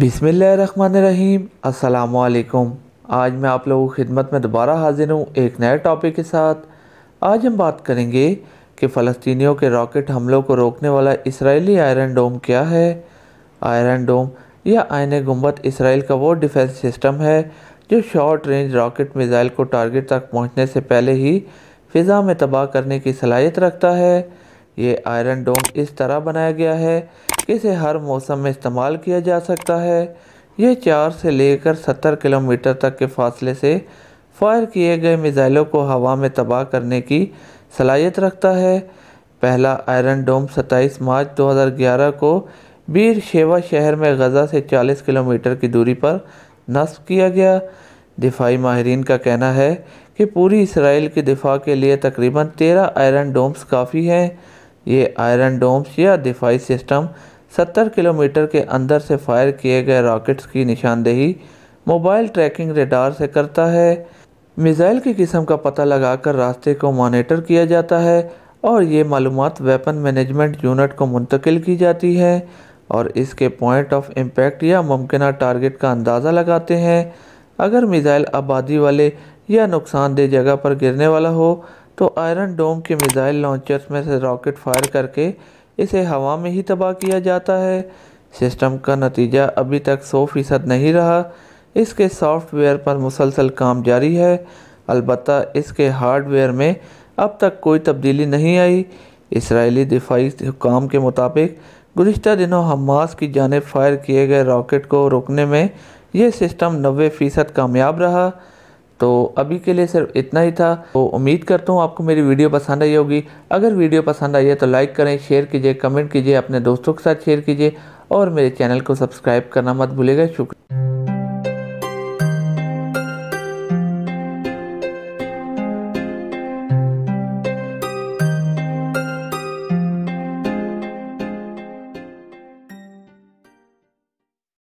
बिसमीम् अल्लाम आज मैं आप लोगों की खिदमत में दोबारा हाजिर हूँ एक नए टॉपिक के साथ आज हम बात करेंगे कि फ़लस्तियों के रॉकेट हमलों को रोकने वाला इसराइली आयरन डोम क्या है आयरन डोम या आयन गुम्बद इसराइल का वो डिफेंस सिस्टम है जो शॉर्ट रेंज रॉकेट मिज़ाइल को टारगेट तक पहुँचने से पहले ही फ़िज़ा में तबाह करने की सलाहियत रखता है ये आयरन डोम इस तरह बनाया गया है इसे हर मौसम में इस्तेमाल किया जा सकता है यह चार से लेकर सत्तर किलोमीटर तक के फासले से फायर किए गए मिज़ाइलों को हवा में तबाह करने की सलाहियत रखता है पहला आयरन डोम 27 मार्च 2011 को बीर शेवा शहर में गज़ा से 40 किलोमीटर की दूरी पर नस्ब किया गया दिफाई माहरीन का कहना है कि पूरी इसराइल के दिफा के लिए तकरीबन 13 आयरन डोम्स काफ़ी हैं ये आयरन डोम्स या दिफाई सिस्टम 70 किलोमीटर के अंदर से फायर किए गए रॉकेट्स की निशानदेही मोबाइल ट्रैकिंग रेडार से करता है मिज़ाइल की किस्म का पता लगाकर रास्ते को मॉनिटर किया जाता है और ये मालूम वेपन मैनेजमेंट यूनिट को मुंतकिल की जाती है और इसके पॉइंट ऑफ इम्पैक्ट या मुमकिन टारगेट का अंदाज़ा लगाते हैं अगर मिज़ाइल आबादी वाले या नुकसानदेह जगह पर गिरने वाला हो तो आयरन डोम के मिज़ाइल लॉन्चर्स में से रॉकेट फायर करके इसे हवा में ही तबाह किया जाता है सिस्टम का नतीजा अभी तक सौ फ़ीसद नहीं रहा इसके सॉफ्टवेयर पर मुसलसल काम जारी है अलबत् इसके हार्डवेयर में अब तक कोई तब्दीली नहीं आई इसराइली दिफाई हुकाम के मुताबिक गुज्त दिनों हमास की जानब फायर किए गए रॉकेट को रोकने में यह सिस्टम नबे फ़ीसद कामयाब रहा तो अभी के लिए सिर्फ इतना ही था तो उम्मीद करता हूँ आपको मेरी वीडियो पसंद आई होगी अगर वीडियो पसंद आई है तो लाइक करें शेयर कीजिए कमेंट कीजिए अपने दोस्तों के साथ शेयर कीजिए और मेरे चैनल को सब्सक्राइब करना मत भूलेगा शुक्रिया